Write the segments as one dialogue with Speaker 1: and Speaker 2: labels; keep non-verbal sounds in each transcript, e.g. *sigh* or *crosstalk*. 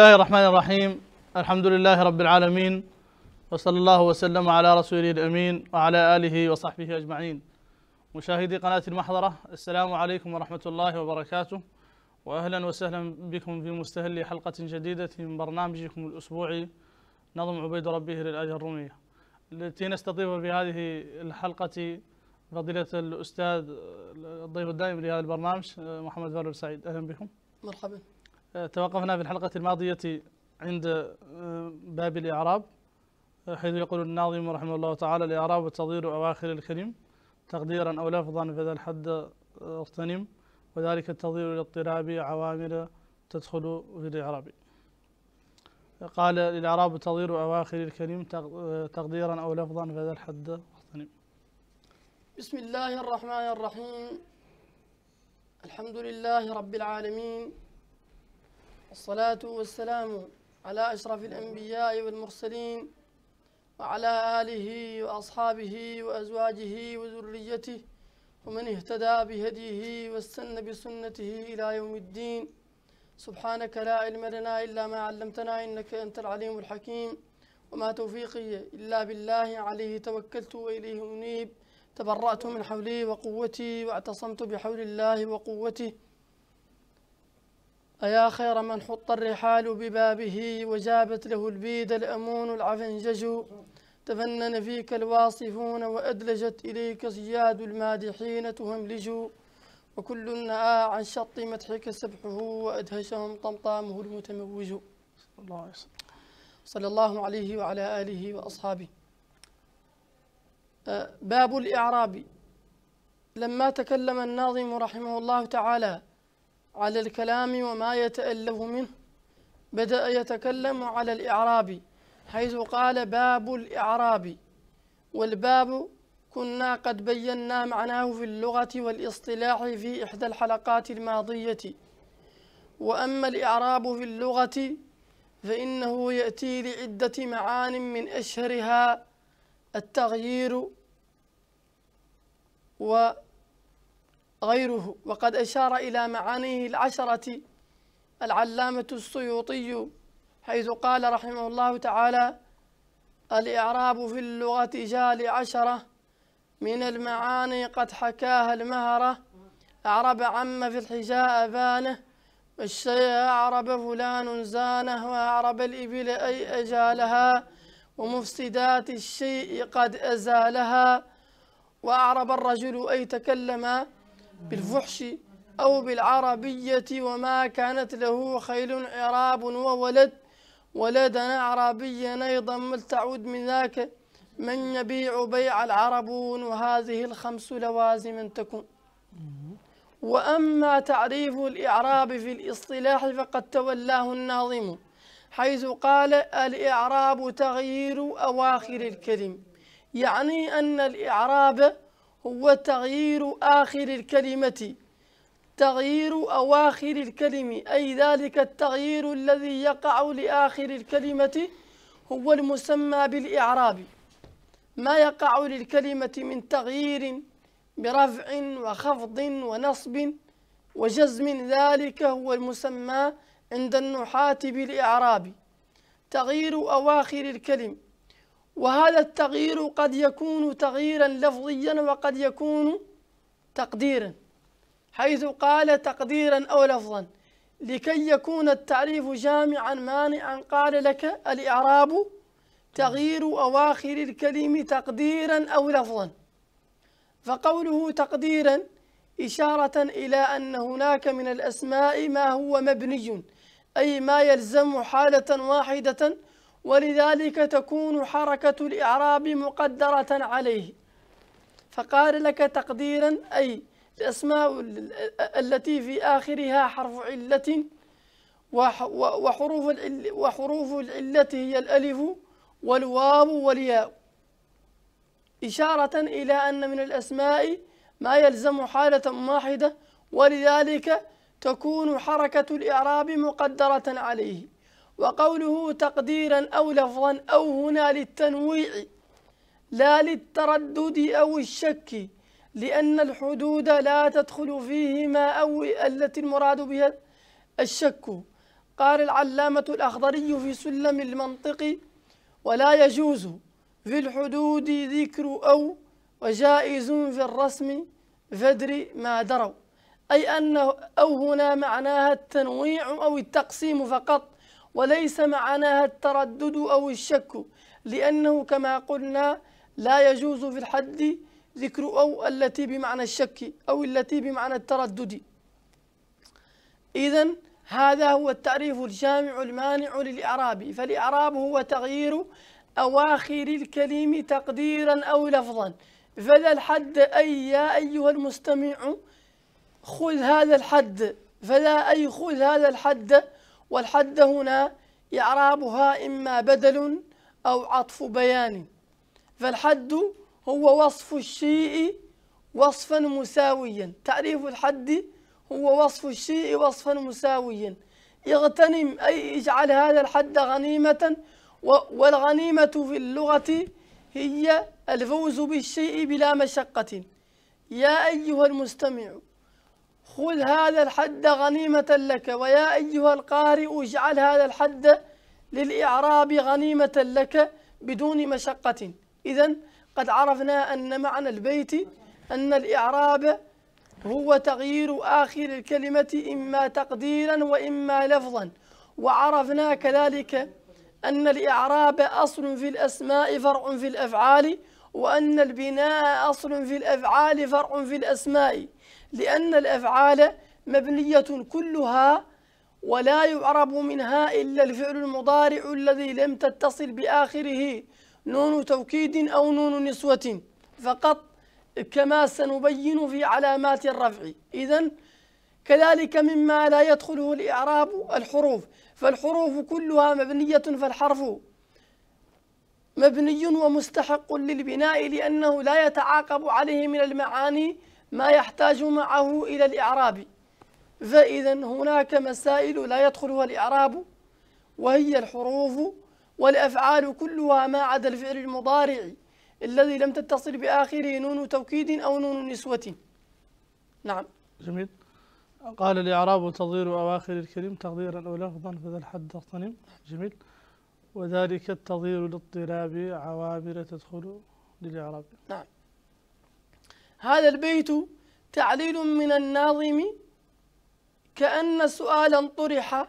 Speaker 1: الله الرحمن الرحيم الحمد لله رب العالمين وصلى الله وسلم على رسوله الأمين وعلى آله وصحبه أجمعين مشاهدي قناة المحضرة السلام عليكم ورحمة الله وبركاته وأهلا وسهلا بكم في مستهل حلقة جديدة من برنامجكم الأسبوعي نظم عبيد ربه للآية الرومية التي نستضيف في هذه الحلقة فضيلة الأستاذ الضيف الدائم لهذا البرنامج محمد فارس سعيد أهلا بكم مرحبا آه، توقفنا في الحلقة الماضية عند آه، باب الإعراب آه، حيث يقول الناظم رحمه الله تعالى الإعراب تضير أواخر الكلم تقديرا أو لفظا فذا الحد اغتنم وذلك التضير للاضطراب عوامل تدخل في الإعراب قال الإعراب تضير أواخر الكلم تقديرا أو لفظا فذا الحد اغتنم
Speaker 2: بسم الله الرحمن الرحيم الحمد لله رب العالمين والصلاة والسلام على أشرف الأنبياء والمرسلين وعلى آله وأصحابه وأزواجه وذريته ومن اهتدى بهديه واستنى بسنته إلى يوم الدين سبحانك لا علم لنا إلا ما علمتنا إنك أنت العليم الحكيم وما توفيقي إلا بالله عليه توكلت وإليه أنيب تبرأت من حولي وقوتي واعتصمت بحول الله وقوته أيا خير من حط الرحال ببابه وجابت له البيد الأمون العفنجج تفنن فيك الواصفون وأدلجت إليك سياد المادحين تهملج وكل نأى آه عن شط مدحك سبحه وأدهشهم طمطامه المتموج صلى الله عليه وعلى آله وأصحابه آه، باب الإعراب لما تكلم الناظم رحمه الله تعالى على الكلام وما يتأله منه بدأ يتكلم على الإعراب حيث قال باب الإعراب والباب كنا قد بينا معناه في اللغة والاصطلاح في إحدى الحلقات الماضية وأما الإعراب في اللغة فإنه يأتي لعدة معان من أشهرها التغيير و غيره وقد أشار إلى معانيه العشرة العلامة السيوطي حيث قال رحمه الله تعالى الإعراب في اللغة جال عشرة من المعاني قد حكاها المهرة أعرب عم في الحجاء بانه والشيء أعرب فلان زانه وأعرب الإبل أي أجالها ومفسدات الشيء قد أزالها وأعرب الرجل أي تكلم بالفحش أو بالعربية وما كانت له خيل إعراب وولد ولدنا عربيا أيضا ملتعود من ذاك من يبيع بيع العربون وهذه الخمس لوازم تكون وأما تعريف الإعراب في الاصطلاح فقد تولاه الناظم حيث قال الإعراب تغيير أواخر الكلم يعني أن الإعراب هو تغيير آخر الكلمة تغيير أواخر الكلم أي ذلك التغيير الذي يقع لآخر الكلمة هو المسمى بالإعراب ما يقع للكلمة من تغيير برفع وخفض ونصب وجزم ذلك هو المسمى عند النحاة بالإعراب تغيير أواخر الكلم وهذا التغيير قد يكون تغييرا لفظيا وقد يكون تقديرا حيث قال تقديرا أو لفظا لكي يكون التعريف جامعا مانعا قال لك الإعراب تغيير أواخر الكلم تقديرا أو لفظا فقوله تقديرا إشارة إلى أن هناك من الأسماء ما هو مبني أي ما يلزم حالة واحدة ولذلك تكون حركة الإعراب مقدرة عليه فقال لك تقديرا أي الأسماء التي في آخرها حرف علة وحروف وحروف العلة هي الألف والواو والياء إشارة إلى أن من الأسماء ما يلزم حالة واحدة ولذلك تكون حركة الإعراب مقدرة عليه وقوله تقديرا أو لفظا أو هنا للتنويع لا للتردد أو الشك لأن الحدود لا تدخل فيهما أو التي المراد بها الشك قال العلامة الأخضري في سلم المنطق ولا يجوز في الحدود ذكر أو وجائز في الرسم فدر ما دروا أي أنه أو هنا معناها التنويع أو التقسيم فقط وليس معناها التردد أو الشك لأنه كما قلنا لا يجوز في الحد ذكر أو التي بمعنى الشك أو التي بمعنى التردد إذا هذا هو التعريف الجامع المانع للإعراب فالإعراب هو تغيير أواخر الكلم تقديرا أو لفظا فذا الحد أي يا أيها المستمع خذ هذا الحد فلا أي خذ هذا الحد والحد هنا إعرابها إما بدل أو عطف بيان فالحد هو وصف الشيء وصفا مساويا تعريف الحد هو وصف الشيء وصفا مساويا اغتنم أي اجعل هذا الحد غنيمة والغنيمة في اللغة هي الفوز بالشيء بلا مشقة يا أيها المستمع خذ هذا الحد غنيمة لك ويا أيها القارئ اجعل هذا الحد للإعراب غنيمة لك بدون مشقة إذا قد عرفنا أن معنى البيت أن الإعراب هو تغيير آخر الكلمة إما تقديرا وإما لفظا وعرفنا كذلك أن الإعراب أصل في الأسماء فرع في الأفعال وأن البناء أصل في الأفعال فرع في الأسماء لأن الأفعال مبنية كلها ولا يعرب منها إلا الفعل المضارع الذي لم تتصل بآخره نون توكيد أو نون نسوة فقط كما سنبين في علامات الرفع إذا كذلك مما لا يدخله الإعراب الحروف فالحروف كلها مبنية فالحرف مبني ومستحق للبناء لأنه لا يتعاقب عليه من المعاني ما يحتاج معه إلى الإعراب فإذا هناك مسائل لا يدخلها الإعراب وهي الحروف والأفعال كلها ما عدا الفعل المضارع الذي لم تتصل بآخره نون توكيد أو نون نسوة نعم
Speaker 1: جميل قال الإعراب تضير أواخر الكلم تقديرا أو لفظا فذا الحد اغتنم جميل وذلك التضير لاضطراب عوامل تدخل للإعراب نعم
Speaker 2: هذا البيت تعليل من الناظم كأن سؤالا طرح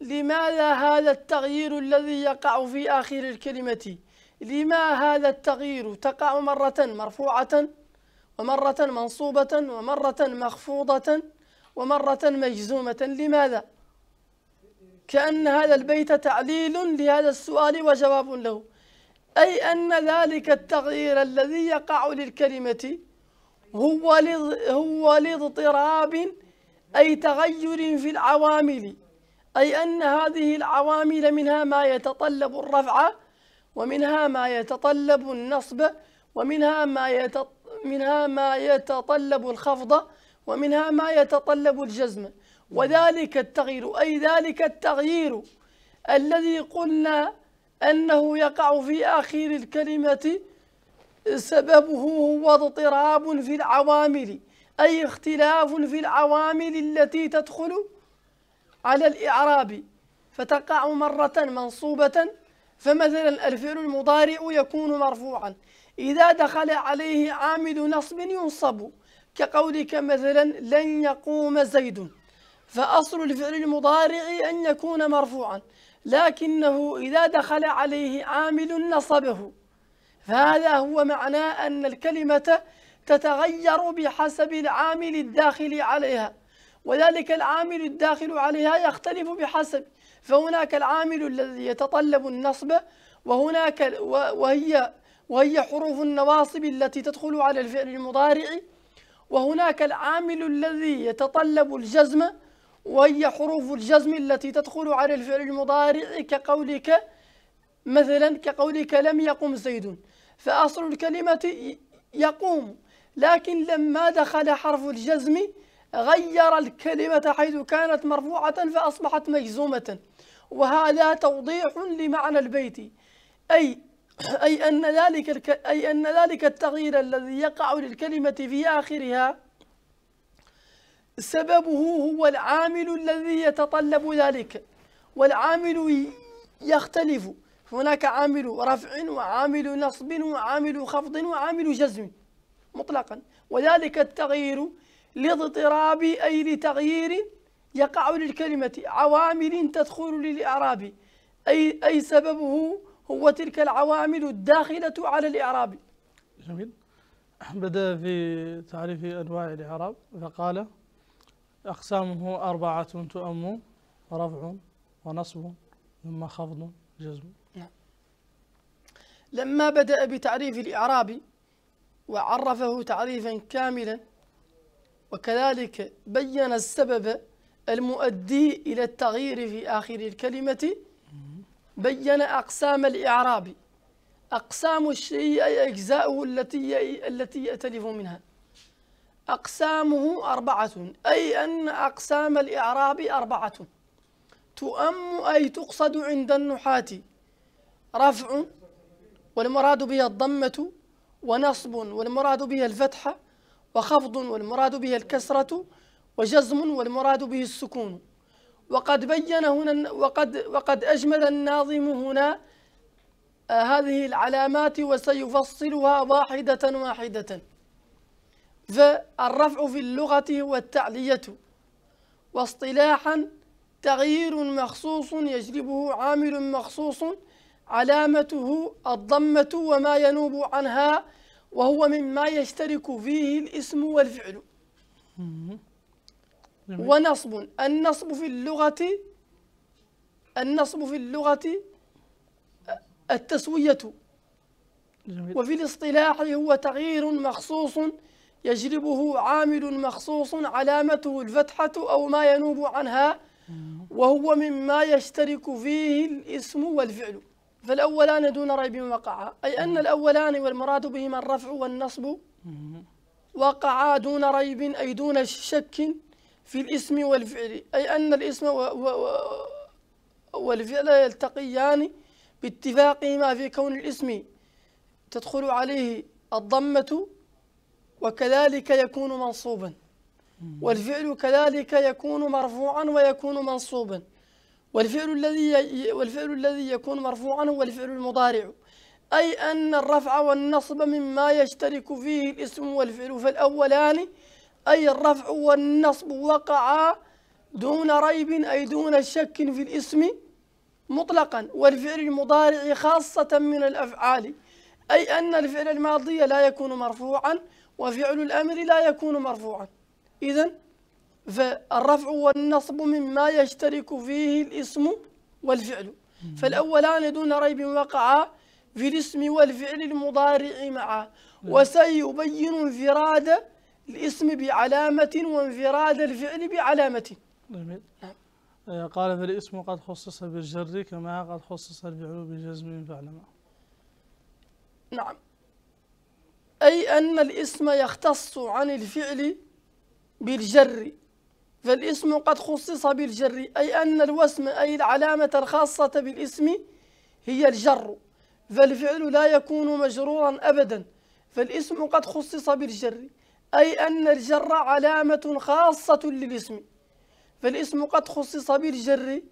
Speaker 2: لماذا هذا التغيير الذي يقع في آخر الكلمة لما هذا التغيير تقع مرة مرفوعة ومرة منصوبة ومرة مخفوضة ومرة مجزومة لماذا؟ كأن هذا البيت تعليل لهذا السؤال وجواب له أي أن ذلك التغيير الذي يقع للكلمة هو هو لاضطراب أي تغير في العوامل أي أن هذه العوامل منها ما يتطلب الرفع ومنها ما يتطلب النصب ومنها ما يتط... منها ما يتطلب الخفض ومنها ما يتطلب الجزم وذلك التغيير أي ذلك التغيير الذي قلنا أنه يقع في آخر الكلمة سببه هو اضطراب في العوامل أي اختلاف في العوامل التي تدخل على الإعراب فتقع مرة منصوبة فمثلا الفعل المضارع يكون مرفوعا إذا دخل عليه عامل نصب ينصب كقولك مثلا لن يقوم زيد فأصل الفعل المضارع أن يكون مرفوعا لكنه إذا دخل عليه عامل نصبه فهذا هو معنى أن الكلمة تتغير بحسب العامل الداخل عليها وذلك العامل الداخل عليها يختلف بحسب فهناك العامل الذي يتطلب النصب وهناك وهي وهي حروف النواصب التي تدخل على الفعل المضارع وهناك العامل الذي يتطلب الجزم وهي حروف الجزم التي تدخل على الفعل المضارع كقولك مثلا كقولك لم يقم زيد فأصل الكلمة يقوم لكن لما دخل حرف الجزم غير الكلمة حيث كانت مرفوعة فأصبحت مجزومة وهذا توضيح لمعنى البيت أي أي أن ذلك الك... أي أن ذلك التغيير الذي يقع للكلمة في آخرها سببه هو العامل الذي يتطلب ذلك والعامل يختلف هناك عامل رفع وعامل نصب وعامل خفض وعامل جزم مطلقا وذلك التغيير لاضطراب أي لتغيير يقع للكلمة عوامل تدخل للإعراب أي أي سببه هو تلك العوامل الداخلة على الإعراب
Speaker 1: جميل بدأ في تعريف أنواع الإعراب فقال أقسامه أربعة تؤم رفع ونصب ثم خفض جزم
Speaker 2: لما بدأ بتعريف الإعراب وعرفه تعريفا كاملا وكذلك بين السبب المؤدي إلى التغيير في آخر الكلمة بين أقسام الإعراب أقسام الشيء أي أجزاؤه التي التي يأتلف منها أقسامه أربعة أي أن أقسام الإعراب أربعة تؤم أي تقصد عند النحاة رفع والمراد بها الضمة ونصب والمراد بها الفتحة وخفض والمراد بها الكسرة وجزم والمراد به السكون وقد بين هنا وقد وقد أجمل الناظم هنا آه، هذه العلامات وسيفصلها واحدة واحدة فالرفع في اللغة هو التعلية واصطلاحا تغيير مخصوص يجلبه عامل مخصوص علامته الضمة وما ينوب عنها وهو مما يشترك فيه الاسم والفعل ونصب النصب في اللغة النصب في اللغة التسوية وفي الاصطلاح هو تغيير مخصوص يجلبه عامل مخصوص علامته الفتحة أو ما ينوب عنها وهو مما يشترك فيه الاسم والفعل فالأولان دون ريب وقعا أي أن الأولان والمراد بهما الرفع والنصب وقعا دون ريب أي دون شك في الاسم والفعل أي أن الاسم والفعل يلتقيان باتفاقهما في كون الاسم تدخل عليه الضمة وكذلك يكون منصوبا والفعل كذلك يكون مرفوعا ويكون منصوبا والفعل الذي والفعل الذي يكون مرفوعا هو الفعل المضارع أي أن الرفع والنصب مما يشترك فيه الاسم والفعل فالأولان أي الرفع والنصب وقعا دون ريب أي دون شك في الاسم مطلقا والفعل المضارع خاصة من الأفعال أي أن الفعل الماضي لا يكون مرفوعا وفعل الأمر لا يكون مرفوعا إذا فالرفع والنصب مما يشترك فيه الاسم والفعل فالأولان دون ريب وقعا في الاسم والفعل المضارع معا نعم. وسيبين انفراد الاسم بعلامة وانفراد الفعل بعلامة جميل نعم.
Speaker 1: آه، قال فالاسم قد خصص بالجر كما قد خصص الفعل بجزم فعلما
Speaker 2: نعم أي أن الاسم يختص عن الفعل بالجر فالاسم قد خصص بالجر أي أن الوسم أي العلامة الخاصة بالاسم هي الجر فالفعل لا يكون مجرورا أبدا فالاسم قد خصص بالجر أي أن الجر علامة خاصة للاسم فالاسم قد خصص بالجر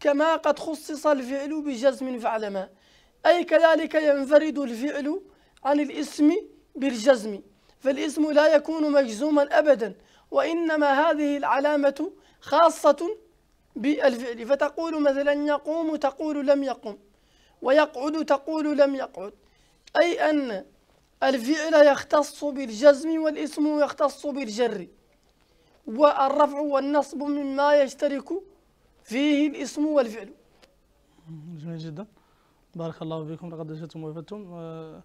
Speaker 2: كما قد خصص الفعل بجزم فعل ما أي كذلك ينفرد الفعل عن الاسم بالجزم فالاسم لا يكون مجزوما أبدا وإنما هذه العلامة خاصة بالفعل فتقول مثلا يقوم تقول لم يقم ويقعد تقول لم يقعد أي أن الفعل يختص بالجزم والاسم يختص بالجر والرفع والنصب مما يشترك
Speaker 1: فيه الاسم والفعل جميل جدا بارك الله فيكم لقد جئتم وفدتم آه،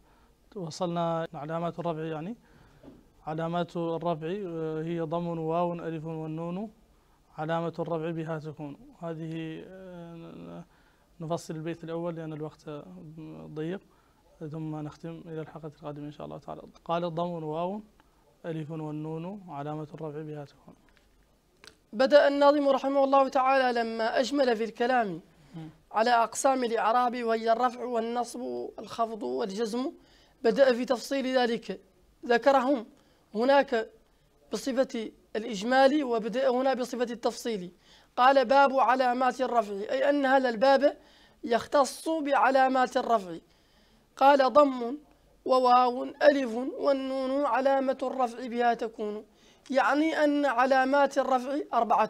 Speaker 1: وصلنا علامات الرفع يعني علامات الرفع آه، هي ضم واو ألف والنون علامة الرفع بها تكون هذه آه، نفصل البيت الأول لأن الوقت آه، ضيق ثم نختم إلى الحلقة القادمة إن شاء الله تعالى قال ضم واو ألف والنون علامة الرفع بها تكون
Speaker 2: بدأ الناظم رحمه الله تعالى لما أجمل في الكلام على أقسام الإعراب وهي الرفع والنصب والخفض والجزم بدأ في تفصيل ذلك ذكرهم هناك بصفة الإجمالي وبدأ هنا بصفة التفصيلي قال باب علامات الرفع أي أن هذا الباب يختص بعلامات الرفع قال ضم وواو ألف والنون علامة الرفع بها تكون يعني أن علامات الرفع أربعة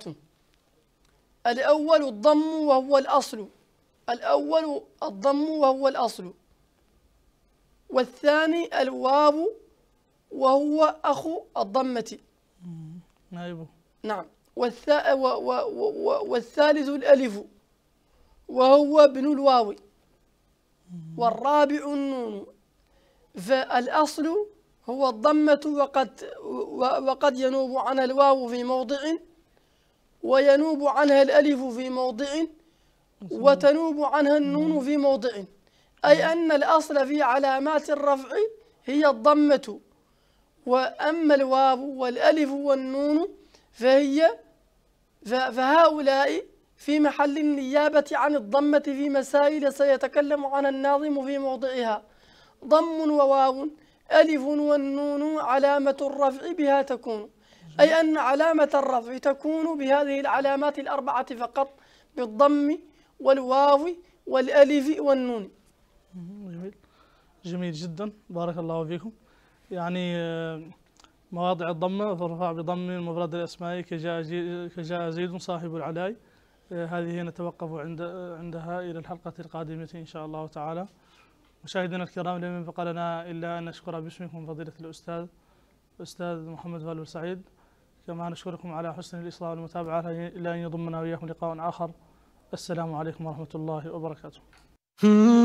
Speaker 2: الأول الضم وهو الأصل الأول الضم وهو الأصل والثاني الواو وهو أخو الضمة أيوه نعم والثا و و و والثالث الألف وهو ابن الواو والرابع النون فالأصل هو الضمة وقد وقد ينوب عنها الواو في موضع وينوب عنها الألف في موضع وتنوب عنها النون في موضع أي أن الأصل في علامات الرفع هي الضمة وأما الواو والألف والنون فهي فهؤلاء في محل النيابة عن الضمة في مسائل سيتكلم عنها الناظم في موضعها ضم وواو ألف والنون علامة الرفع بها تكون أي أن علامة الرفع تكون بهذه العلامات الأربعة فقط بالضم والواو والألف والنون
Speaker 1: جميل جدا بارك الله فيكم يعني آه، مواضع الضمة فارفع بضم المفرد الأسمائي كجاء زيد صاحب العلاي آه، هذه نتوقف عند عندها إلى الحلقة القادمة إن شاء الله تعالى مشاهدينا الكرام لم يبق لنا إلا أن نشكر باسمكم فضيلة الأستاذ الأستاذ محمد فالو سعيد كما نشكركم على حسن الإصلاح والمتابعة إلى أن يضمنا وإياكم لقاء آخر السلام عليكم ورحمة الله وبركاته *laughs*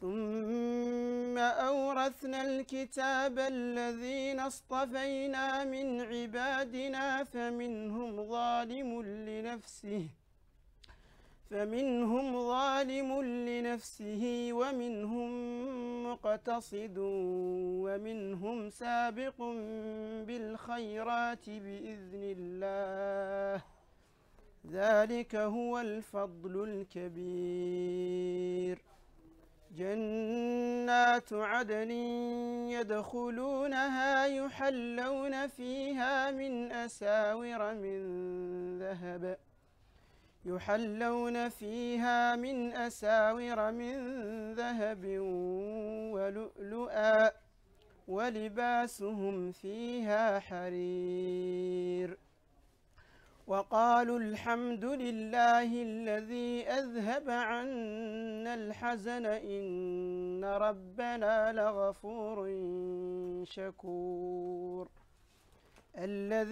Speaker 3: ثم أورثنا الكتاب الذين اصطفينا من عبادنا فمنهم ظالم لنفسه فمنهم ظالم لنفسه ومنهم مقتصد ومنهم سابق بالخيرات بإذن الله ذلك هو الفضل الكبير جنات عدن يدخلونها يحلون فيها من أساور من ذهب يحلون فيها من أساور من ذهب ولؤلؤا ولباسهم فيها حرير وقالوا الحمد لله الذي أذهب عنا الحزن إن ربنا لغفور شكور الذي